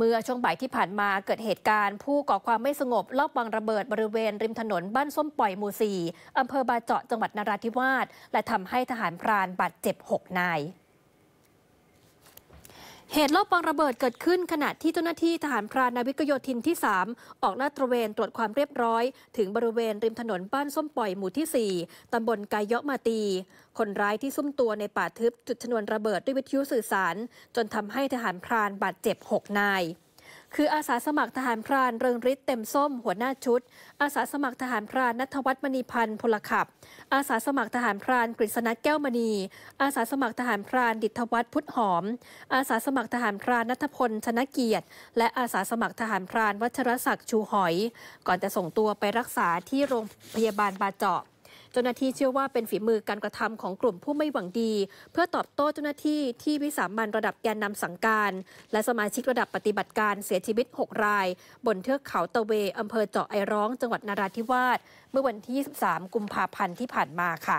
เมื่อช่วงบ่ายที่ผ่านมาเกิดเหตุการณ์ผู้ก่อความไม่สงบลอบวางระเบิดบริเวณริมถนนบ้านส้มปล่อยหมู่สี่อำเภอบาเจาะจังหวัดนราธิวาสและทำให้ทหารพรานบาดเจ็บ6นายเหตุลอบวางระเบิดเกิดขึ้นขณะที่เจ้าหน้าที่ทหารพรานนาวิกโยธินที่ 3 ออกลาดตระเวนตรวจความเรียบร้อย ถึงบริเวณริมถนนบ้านส้มปล่อยหมู่ที่ 4 ตำบลไกยะมาตี คนร้ายที่ซุ่มตัวในป่าทึบจุดชนวนระเบิดด้วยวิทยุสื่อสาร จนทำให้ทหารพรานบาดเจ็บ 6 นายคืออาสาสมัครทหารพรานเริงฤทธิ์เต็มส้มหัวหน้าชุด อาสาสมัครทหารพรานนัทวัฒน์มณีพันธ์พลขับ อาสาสมัครทหารพรานกฤษณะแก้วมณี อาสาสมัครทหารพรานดิตวัฒน์พุทธหอม อาสาสมัครทหารพรานนัทพลชนะเกียรติ และอาสาสมัครทหารพรานวัชรศักดิ์ชูหอย ก่อนจะส่งตัวไปรักษาที่โรงพยาบาลบาเจาะเจ้าหน้าที่เชื่อว่าเป็นฝีมือการกระทำของกลุ่มผู้ไม่หวังดี เพื่อตอบโต้เจ้าหน้าที่ที่วิสามันระดับแกนนำสังการ และสมาชิกระดับปฏิบัติการเสียชีวิต 6 ราย บนเทือกเขาตะเวอำเภอเจาะไอร้อง จังหวัดนาราธิวาสเมื่อวันที่ 23 กุมภาพันธ์ที่ผ่านมาค่ะ